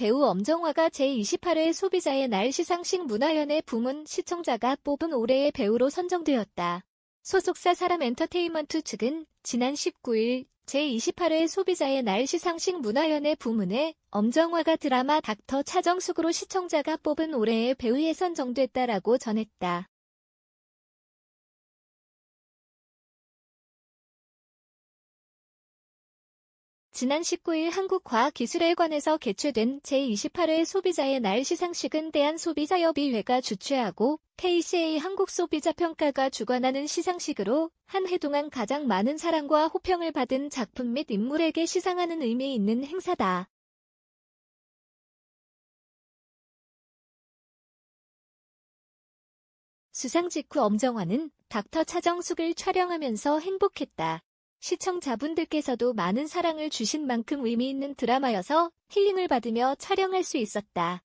배우 엄정화가 제28회 소비자의 날 시상식 문화연예 부문 시청자가 뽑은 올해의 배우로 선정되었다. 소속사 사람엔터테인먼트 측은 지난 19일 제28회 소비자의 날 시상식 문화연예 부문에 엄정화가 드라마 닥터 차정숙으로 시청자가 뽑은 올해의 배우에 선정됐다라고 전했다. 지난 19일 한국과학기술회관에서 개최된 제28회 소비자의 날 시상식은 대한소비자협의회가 주최하고 KCA 한국소비자평가가 주관하는 시상식으로 한 해 동안 가장 많은 사랑과 호평을 받은 작품 및 인물에게 시상하는 의미 있는 행사다. 수상 직후 엄정화는 닥터 차정숙을 촬영하면서 행복했다. 시청자분들께서도 많은 사랑을 주신 만큼 의미 있는 드라마여서 힐링을 받으며 촬영할 수 있었다.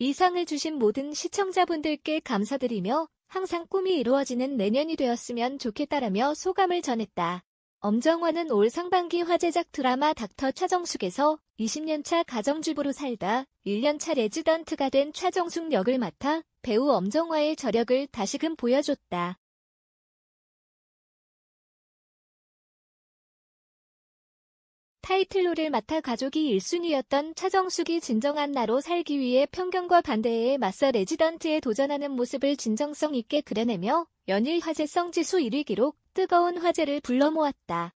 이 상을 주신 모든 시청자분들께 감사드리며 항상 꿈이 이루어지는 내년이 되었으면 좋겠다라며 소감을 전했다. 엄정화는 올 상반기 화제작 드라마 닥터 차정숙에서 20년차 가정주부로 살다 1년차 레지던트가 된 차정숙 역을 맡아 배우 엄정화의 저력을 다시금 보여줬다. 타이틀로를 맡아 가족이 1순위였던 차정숙이 진정한 나로 살기 위해 편견과 반대에 맞서 레지던트에 도전하는 모습을 진정성 있게 그려내며 연일 화제성 지수 1위 기록, 뜨거운 화제를 불러모았다.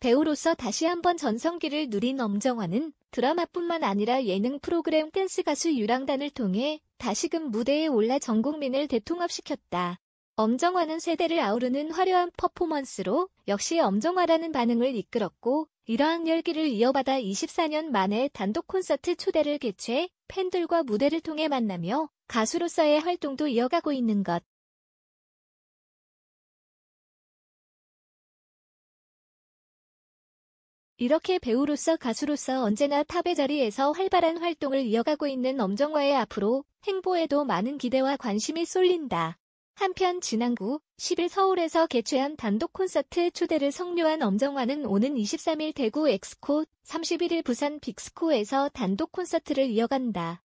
배우로서 다시 한번 전성기를 누린 엄정화는 드라마뿐만 아니라 예능 프로그램 댄스 가수 유랑단을 통해 다시금 무대에 올라 전 국민을 대통합시켰다. 엄정화는 세대를 아우르는 화려한 퍼포먼스로 역시 엄정화라는 반응을 이끌었고 이러한 열기를 이어받아 24년 만에 단독 콘서트 초대를 개최 팬들과 무대를 통해 만나며 가수로서의 활동도 이어가고 있는 것. 이렇게 배우로서 가수로서 언제나 탑의 자리에서 활발한 활동을 이어가고 있는 엄정화의 앞으로 행보에도 많은 기대와 관심이 쏠린다. 한편 지난구 10일 서울에서 개최한 단독 콘서트 초대를 성료한 엄정화는 오는 23일 대구 엑스코, 31일 부산 빅스코에서 단독 콘서트를 이어간다.